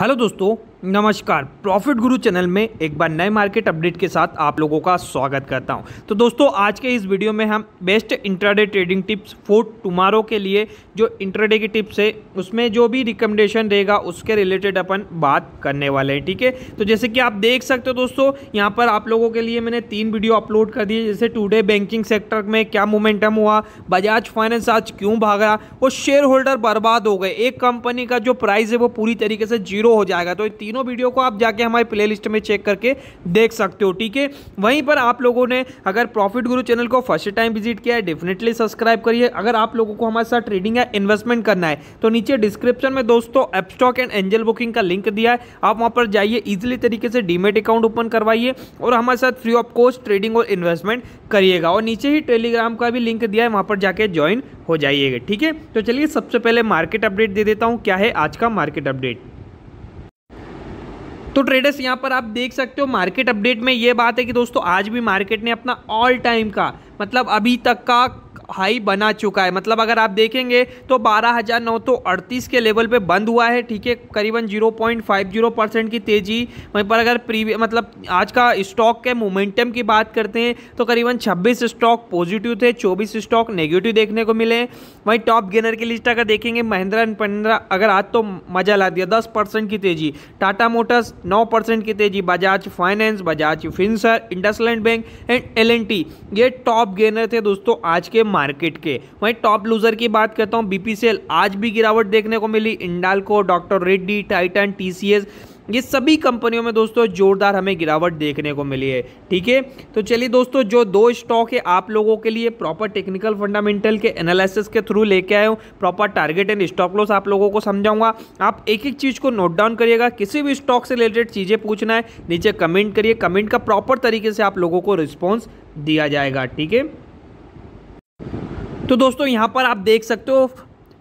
hello दोस्तों नमस्कार profit गुरु चैनल में एक बार नए मार्केट अपडेट के साथ आप लोगों का स्वागत करता हूं तो दोस्तों आज के इस वीडियो में हम best intraday trading tips for tomorrow के लिए जो इंट्राडे की टिप्स है उसमें जो भी रिकमेंडेशन रहेगा उसके रिलेटेड अपन बात करने वाले हैं ठीक है तो जैसे कि आप देख सकते हो दोस्तों यहाँ पर आप लोगों के लिए मैंने तीन वीडियो अपलोड कर दिए जैसे टूडे बैंकिंग सेक्टर में क्या मोमेंटम हुआ बजाज फाइनेंस आज क्यों भागा वो शेयर होल्डर बर्बाद हो गए एक कंपनी का जो प्राइस है वो पूरी तरीके से जीरो हो जाएगा तो तीन तीनों वीडियो को आप जाके हमारे प्ले लिस्ट में चेक करके देख सकते हो ठीक है वहीं पर आप लोगों ने अगर प्रॉफिट गुरु चैनल को फर्स्ट टाइम विजिट किया है डेफिनेटली सब्सक्राइब करिए अगर आप लोगों को हमारे साथ ट्रेडिंग या इन्वेस्टमेंट करना है तो नीचे डिस्क्रिप्शन में दोस्तों एपस्टॉक एंड एंजल बुकिंग का लिंक दिया है आप वहां पर जाइए इजिली तरीके से डीमेट अकाउंट ओपन करवाइए और हमारे साथ फ्री ऑफ कॉस्ट ट्रेडिंग और इन्वेस्टमेंट करिएगा और नीचे ही टेलीग्राम का भी लिंक दिया है वहां पर जाके ज्वाइन हो जाइएगा ठीक है तो चलिए सबसे पहले मार्केट अपडेट दे देता हूँ क्या है आज का मार्केट अपडेट तो ट्रेडर्स यहाँ पर आप देख सकते हो मार्केट अपडेट में ये बात है कि दोस्तों आज भी मार्केट ने अपना ऑल टाइम का मतलब अभी तक का हाई बना चुका है मतलब अगर आप देखेंगे तो बारह हज़ार नौ तो अड़तीस के लेवल पे बंद हुआ है ठीक है करीबन zero point five zero percent की तेज़ी वहीं पर अगर प्रीवी मतलब आज का स्टॉक के मोमेंटम की बात करते हैं तो करीबन छब्बीस स्टॉक पॉजिटिव थे चौबीस स्टॉक नेगेटिव देखने को मिले वहीं टॉप गेनर की लिस्ट अगर देखेंगे महिंद्रा एंड महिंद्रा अगर आज तो मजा ला दिया दस परसेंट की तेज़ी टाटा मोटर्स नौ परसेंट की तेज़ी Bajaj finance Bajaj Finserv IndusInd bank and L ये टॉप गेनर थे दोस्तों आज के मार्केट के वहीं टॉप लूजर की बात करता हूँ बीपीसीएल आज भी गिरावट देखने को मिली इंडालको डॉक्टर रेड्डी टाइटन टीसीएस ये सभी कंपनियों में दोस्तों जोरदार हमें गिरावट देखने को मिली है ठीक है तो चलिए दोस्तों जो दो स्टॉक है आप लोगों के लिए प्रॉपर टेक्निकल फंडामेंटल के एनालिसिस के थ्रू लेके आए हूँ proper target and stop loss आप लोगों को समझाऊंगा आप एक एक चीज़ को नोट डाउन करिएगा किसी भी स्टॉक से रिलेटेड चीज़ें पूछना है नीचे कमेंट करिए कमेंट का प्रॉपर तरीके से आप लोगों को रिस्पॉन्स दिया जाएगा ठीक है तो दोस्तों यहाँ पर आप देख सकते हो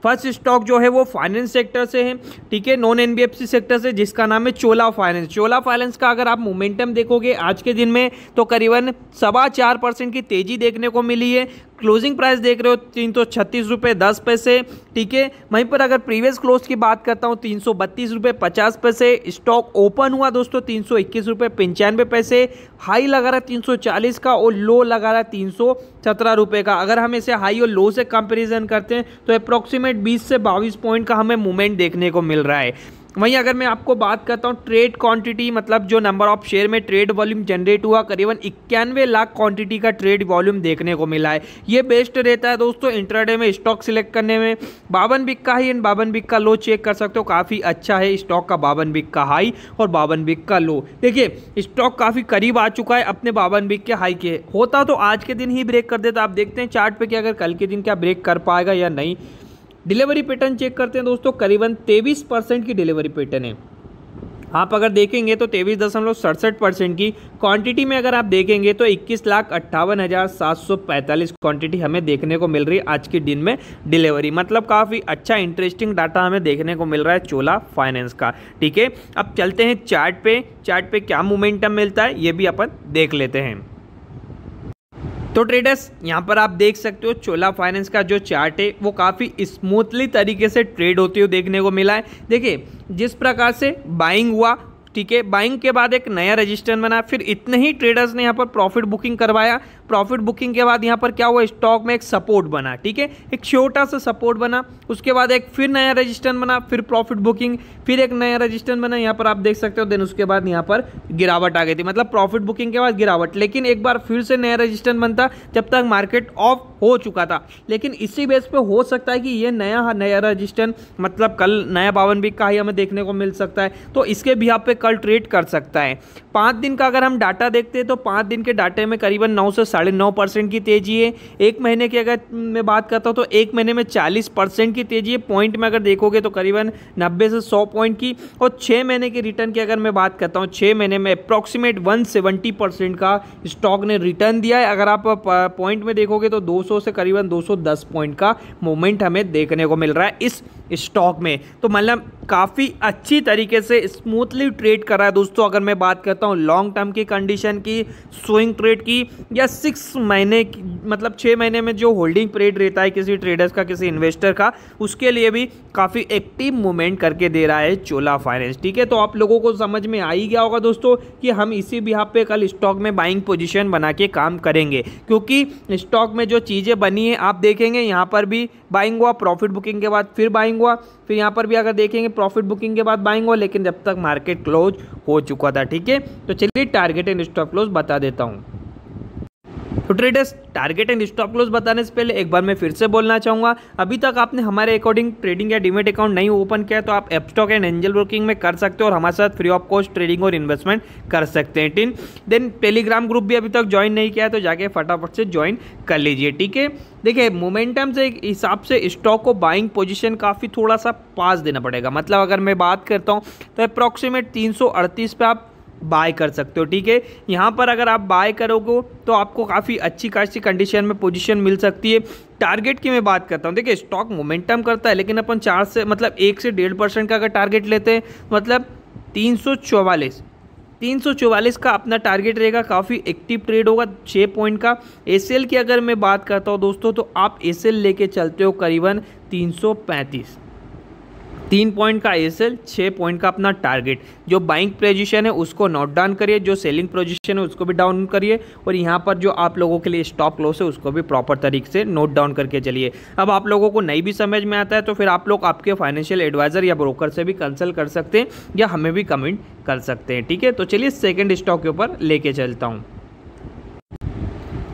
फर्स्ट स्टॉक जो है वो फाइनेंस सेक्टर से है ठीक है नॉन एनबीएफसी सेक्टर से जिसका नाम है चोला फाइनेंस चोला फाइनेंस का अगर आप मोमेंटम देखोगे आज के दिन में तो करीबन सवा चार परसेंट की तेजी देखने को मिली है क्लोजिंग प्राइस देख रहे हो तीन सौ छत्तीस रुपये दस पैसे ठीक है वहीं पर अगर प्रीवियस क्लोज की बात करता हूँ तीन सौ बत्तीस पचास पैसे स्टॉक ओपन हुआ दोस्तों तीन सौ इक्कीस रुपये पंचानवे पैसे हाई लगा रहा है तीन सौ चालीस का और लो लगा रहा है तीन सौ सत्रह रुपये का अगर हम इसे हाई और लो से कंपेरिजन करते हैं तो अप्रोक्सीमेट बीस से बाईस पॉइंट का हमें मूवमेंट देखने को मिल रहा है वहीं अगर मैं आपको बात करता हूँ ट्रेड क्वांटिटी मतलब जो नंबर ऑफ शेयर में ट्रेड वॉल्यूम जनरेट हुआ करीबन इक्यानवे लाख क्वांटिटी का ट्रेड वॉल्यूम देखने को मिला है ये बेस्ट रहता है दोस्तों इंटरडे में स्टॉक सिलेक्ट करने में बावन बिक का हाई एंड बावन बिक का लो चेक कर सकते हो काफ़ी अच्छा है स्टॉक का बावन बिक का हाई और बावन बिक का लो देखिए स्टॉक काफ़ी करीब आ चुका है अपने बावन बिक के हाई के होता तो आज के दिन ही ब्रेक कर देता आप देखते हैं चार्ट कि अगर कल के दिन क्या ब्रेक कर पाएगा या नहीं डिलीवरी पैटर्न चेक करते हैं दोस्तों करीबन तेईस परसेंट की डिलीवरी पैटर्न है आप अगर देखेंगे तो तेईस दशमलव सड़सठ परसेंट की क्वांटिटी में अगर आप देखेंगे तो इक्कीस लाख अट्ठावन हज़ार सात सौ पैंतालीस क्वांटिटी हमें देखने को मिल रही है आज के दिन में डिलीवरी मतलब काफ़ी अच्छा इंटरेस्टिंग डाटा हमें देखने को मिल रहा है चोला फाइनेंस का ठीक है अब चलते हैं चार्ट पे चार्ट पे क्या मोमेंटम मिलता है ये भी अपन देख लेते हैं तो ट्रेडर्स यहाँ पर आप देख सकते हो चोला फाइनेंस का जो चार्ट है वो काफ़ी स्मूथली तरीके से ट्रेड होती हुई देखने को मिला है देखिए जिस प्रकार से बाइंग हुआ ठीक है बाइंग के बाद एक नया रजिस्टर बना फिर इतने ही ट्रेडर्स ने यहाँ पर प्रॉफिट बुकिंग करवाया प्रॉफिट बुकिंग के बाद यहाँ पर क्या हुआ स्टॉक में एक सपोर्ट बना ठीक है एक छोटा सा सपोर्ट बना उसके बाद एक फिर नया रजिस्टर बना फिर प्रॉफिट बुकिंग फिर एक नया रजिस्टर बना यहाँ पर आप देख सकते हो देन उसके बाद यहाँ पर गिरावट आ गई थी मतलब प्रॉफिट बुकिंग के बाद गिरावट लेकिन एक बार फिर से नया रजिस्टर बनता जब तक मार्केट ऑफ हो चुका था लेकिन इसी बेस पर हो सकता है कि ये नया नया रजिस्टर मतलब कल नया बावन बीक का ही हमें देखने को मिल सकता है तो इसके भी आप पे कल ट्रेड कर सकता है पाँच दिन का अगर हम डाटा देखते हैं तो पाँच दिन के डाटे में करीबन नौ से साढ़े नौ परसेंट की तेज़ी है एक महीने की अगर मैं बात करता हूँ तो एक महीने में चालीस परसेंट की तेज़ी है पॉइंट में अगर देखोगे तो करीबन नब्बे से सौ पॉइंट की और छः महीने के रिटर्न की अगर मैं बात करता हूँ छः महीने में अप्रॉक्सीमेट वन सेवेंटी परसेंट का स्टॉक ने रिटर्न दिया है अगर आप पॉइंट में देखोगे तो सौ से करीबन दस पॉइंट का मोमेंट हमें देखने को मिल रहा है इस स्टॉक में तो मतलब काफ़ी अच्छी तरीके से स्मूथली ट्रेड कर रहा है दोस्तों अगर मैं बात करता हूँ लॉन्ग टर्म की कंडीशन की स्विंग ट्रेड की या सिक्स महीने मतलब छः महीने में जो होल्डिंग पीरियड रहता है किसी ट्रेडर्स का किसी इन्वेस्टर का उसके लिए भी काफ़ी एक्टिव मूवमेंट करके दे रहा है चोला फाइनेंस ठीक है तो आप लोगों को समझ में आ ही गया होगा दोस्तों कि हम इसी बिहाव पे कल स्टॉक में बाइंग पोजिशन बना के काम करेंगे क्योंकि स्टॉक में जो चीज़ें बनी है आप देखेंगे यहाँ पर भी बाइंग हुआ प्रॉफिट बुकिंग के बाद फिर बाइंग हुआ फिर यहाँ पर भी अगर देखेंगे प्रॉफिट बुकिंग के बाद बाइंग हुआ लेकिन जब तक मार्केट क्लोज हो चुका था ठीक है तो चलिए टारगेट एंड स्टॉप क्लोज बता देता हूँ तो traders target and stop close बताने से पहले एक बार मैं फिर से बोलना चाहूँगा अभी तक आपने हमारे अकॉर्डिंग ट्रेडिंग या डिमेट अकाउंट नहीं ओपन किया तो आप Upstox and Angel broking में कर सकते हो और हमारे साथ फ्री ऑफ कॉस्ट ट्रेडिंग और इन्वेस्टमेंट कर सकते हैं टीन देन टेलीग्राम ग्रुप भी अभी तक ज्वाइन नहीं किया है तो जाके फटाफट से ज्वाइन कर लीजिए ठीक है देखिए मोमेंटम से हिसाब से स्टॉक को बाइंग पोजिशन काफ़ी थोड़ा सा पास देना पड़ेगा मतलब अगर मैं बात करता हूँ तो अप्रॉक्सीमेट अड़तीस पे आप बाय कर सकते हो ठीक है यहाँ पर अगर आप बाय करोगे तो आपको काफ़ी अच्छी खासी कंडीशन में पोजीशन मिल सकती है टारगेट की मैं बात करता हूँ देखिए स्टॉक मोमेंटम करता है लेकिन अपन चार से मतलब एक से डेढ़ परसेंट का अगर टारगेट लेते हैं मतलब तीन सौ चौवालीस तीन सौ चौवालीस का अपना टारगेट रहेगा काफ़ी एक्टिव ट्रेड होगा छः पॉइंट का एस की अगर मैं बात करता हूँ दोस्तों तो आप एस लेके चलते हो करीबन तीन सौ पैंतीस तीन पॉइंट का आई छः पॉइंट का अपना टारगेट जो बाइंग पोजिशन है उसको नोट डाउन करिए जो सेलिंग पोजिशन है उसको भी डाउन करिए और यहाँ पर जो आप लोगों के लिए स्टॉप क्लोज है उसको भी प्रॉपर तरीके से नोट डाउन करके चलिए अब आप लोगों को नहीं भी समझ में आता है तो फिर आप लोग आपके फाइनेंशियल एडवाइज़र या ब्रोकर से भी कंसल्ट कर सकते हैं या हमें भी कमेंट कर सकते हैं ठीक है तो चलिए सेकेंड स्टॉक के ऊपर लेके चलता हूँ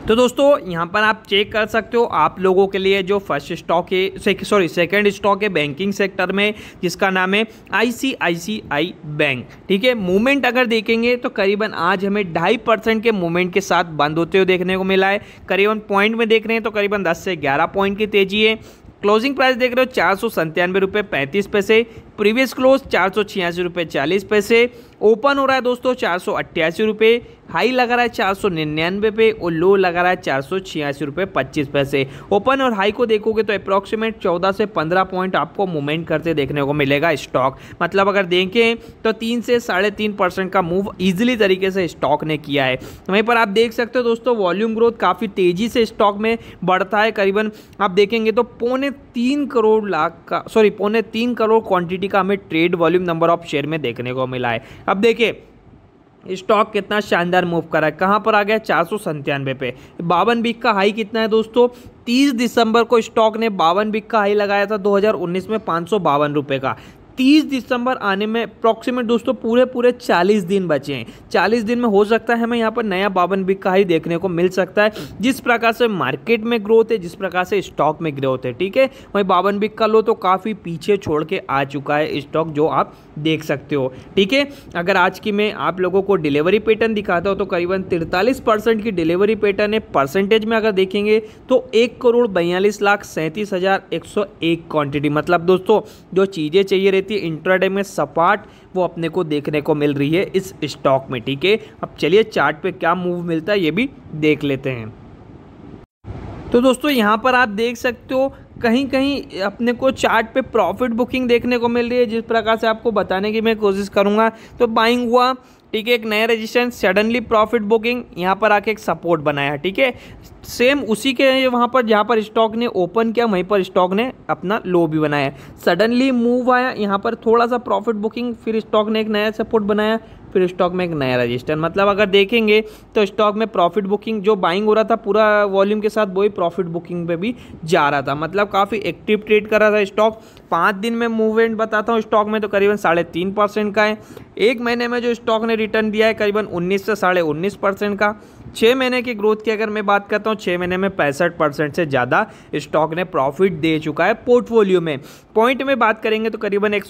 तो दोस्तों यहाँ पर आप चेक कर सकते हो आप लोगों के लिए जो फर्स्ट स्टॉक है सॉरी सेकेंड स्टॉक है बैंकिंग सेक्टर में जिसका नाम है आईसीआईसीआई बैंक ठीक है मूवमेंट अगर देखेंगे तो करीबन आज हमें ढाई परसेंट के मूवमेंट के साथ बंद होते हुए देखने को मिला है करीबन पॉइंट में देख रहे हैं तो करीबन दस से ग्यारह पॉइंट की तेजी है क्लोजिंग प्राइस देख रहे हो चार सौ संतानवे रुपये पैंतीस पैसे प्रीवियस क्लोज चार सौ छियासी रुपये चालीस पैसे ओपन हो रहा है दोस्तों चार सौ अट्ठासी रुपये हाई लगा रहा है चार सौ निन्यानवे पे और लो लगा रहा है चार सौ छियासी रुपये पच्चीस पैसे ओपन और हाई को देखोगे तो अप्रॉक्सीमेट चौदह से पंद्रह पॉइंट आपको मूवमेंट करते देखने को मिलेगा स्टॉक मतलब अगर देखें तो तीन से साढ़े तीन परसेंट का मूव ईजिली तरीके से स्टॉक ने किया है वहीं पर आप देख सकते हो दोस्तों वॉल्यूम ग्रोथ काफ़ी तेज़ी से स्टॉक में बढ़ता है करीबन आप देखेंगे तो पौने तीन करोड़ लाख का सॉरी पौने तीन करोड़ क्वांटिटी का हमें trade volume number of share में देखने को मिला है अब देखिए स्टॉक कितना शानदार मूव करा है कहाँ पर आ गया चार सौ संतानवे पे बावन बिक का हाई कितना है दोस्तों 30 दिसंबर को स्टॉक ने बावन बिक का हाई लगाया था 2019 में पाँच सौ बावन रुपये का तीस दिसंबर आने में अप्रॉक्सीमेट दोस्तों पूरे पूरे चालीस दिन बचे हैं चालीस दिन में हो सकता है हमें यहाँ पर नया बावन ही देखने को मिल सकता है जिस प्रकार से मार्केट में ग्रोथ है जिस प्रकार से स्टॉक में ग्रोथ है ठीक है वहीं बावन बिक का लो तो काफ़ी पीछे छोड़ के आ चुका है स्टॉक जो आप देख सकते हो ठीक है अगर आज की मैं आप लोगों को डिलीवरी पैटर्न दिखाता हूँ तो करीबन तिरतालीस परसेंट की डिलीवरी पैटर्न है परसेंटेज में अगर देखेंगे तो एक करोड़ बयालीस लाख सैंतीस हज़ार एक सौ एक क्वान्टिटी मतलब दोस्तों जो चीज़ें चाहिए रहती थी इंट्राडे में सपाट वो अपने को देखने को मिल रही है इस स्टॉक में ठीक है अब चलिए चार्ट पे क्या मूव मिलता है ये भी देख लेते हैं तो दोस्तों यहाँ पर आप देख सकते हो कहीं कहीं अपने को चार्ट पे प्रॉफिट बुकिंग देखने को मिल रही है जिस प्रकार से आपको बताने की मैं कोशिश करूँगा तो बाइंग हुआ ठीक है एक नया रजिस्टेंस सडनली प्रॉफिट बुकिंग यहाँ पर आके एक सपोर्ट बनाया ठीक है सेम उसी के वहाँ पर जहाँ पर स्टॉक ने ओपन किया वहीं पर स्टॉक ने अपना लो भी बनाया सडनली मूव आया यहाँ पर थोड़ा सा प्रॉफिट बुकिंग फिर स्टॉक ने एक नया सपोर्ट बनाया फिर स्टॉक में एक नया रजिस्टर मतलब अगर देखेंगे तो स्टॉक में प्रॉफिट बुकिंग जो बाइंग हो रहा था पूरा वॉल्यूम के साथ वही प्रॉफिट बुकिंग पे भी जा रहा था मतलब काफ़ी एक्टिव ट्रेड कर रहा था स्टॉक पाँच दिन में मूवमेंट बताता हूँ स्टॉक में तो करीबन साढ़े तीन परसेंट का है एक महीने में जो स्टॉक ने रिटर्न दिया है करीबन उन्नीस से साढ़े उन्नीस परसेंट का छः महीने की ग्रोथ की अगर मैं बात करता हूँ छः महीने में पैंसठ परसेंट से ज़्यादा स्टॉक ने प्रॉफिट दे चुका है पोर्टफोलियो में पॉइंट में बात करेंगे तो करीबन एक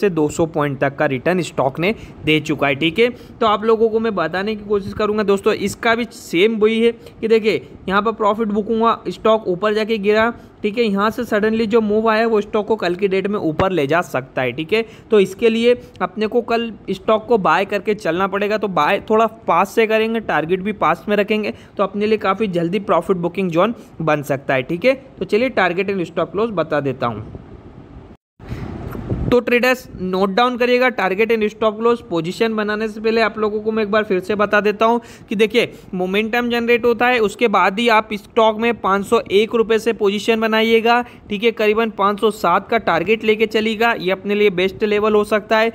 से 200 पॉइंट तक का रिटर्न स्टॉक ने दे चुका है ठीक है तो आप लोगों को मैं बताने की कोशिश करूँगा दोस्तों इसका भी सेम वही है कि देखिए यहाँ पर प्रॉफिट बुकूंगा स्टॉक ऊपर जाके गिरा ठीक है यहाँ से सडनली जो मूव आया वो स्टॉक को कल की डेट में ऊपर ले जा सकता है ठीक है तो इसके लिए अपने को कल स्टॉक को बाय करके चलना पड़ेगा तो बाय थोड़ा पास से करेंगे टारगेट भी पास में रखेंगे तो अपने लिए काफ़ी जल्दी प्रॉफिट बुकिंग जोन बन सकता है ठीक है तो चलिए टारगेट एंड स्टॉक लॉस बता देता हूँ तो ट्रेडर्स नोट डाउन करिएगा target and stop loss position बनाने से पहले आप लोगों को मैं एक बार फिर से बता देता हूं कि देखिए मोमेंटम जनरेट होता है उसके बाद ही आप स्टॉक में पाँच रुपए से पोजीशन बनाइएगा ठीक है करीबन 507 का टारगेट लेके चलेगा ये अपने लिए बेस्ट लेवल हो सकता है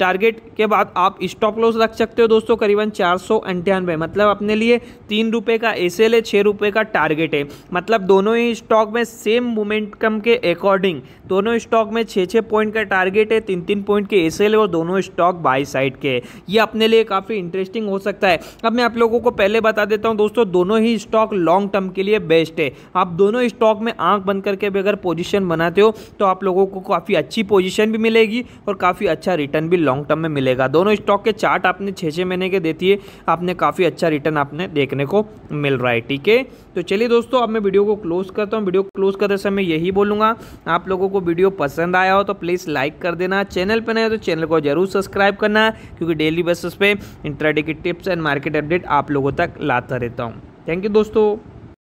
टारगेट के बाद आप स्टॉप लॉस रख सकते हो दोस्तों करीबन चार सौ मतलब अपने लिए तीन रुपये का एस एल है छः रुपये का टारगेट है मतलब दोनों ही स्टॉक में सेम मोमेंटम के अकॉर्डिंग दोनों स्टॉक में छः छः पॉइंट का टारगेट है तीन तीन पॉइंट के एस और दोनों स्टॉक बाई साइड के ये अपने लिए काफ़ी इंटरेस्टिंग हो सकता है अब मैं आप लोगों को पहले बता देता हूँ दोस्तों दोनों ही स्टॉक लॉन्ग टर्म के लिए बेस्ट है आप दोनों स्टॉक में आँख बंद करके भी अगर पोजिशन बनाते हो तो आप लोगों को काफ़ी अच्छी पोजिशन भी मिलेगी और काफ़ी अच्छा रिटर्न भी लॉन्ग टर्म में मिलेगा दोनों स्टॉक के चार्ट आपने छः छः महीने के देती है आपने काफ़ी अच्छा रिटर्न आपने देखने को मिल रहा है ठीक है तो चलिए दोस्तों अब मैं वीडियो को क्लोज करता हूँ वीडियो क्लोज करते समय यही बोलूँगा आप लोगों को वीडियो पसंद आया हो तो प्लीज़ लाइक लाइक कर देना चैनल पर नए तो चैनल को जरूर सब्सक्राइब करना क्योंकि डेली बेसिस पे इंट्राडे की टिप्स एंड मार्केट अपडेट आप लोगों तक लाता रहता हूँ थैंक यू दोस्तों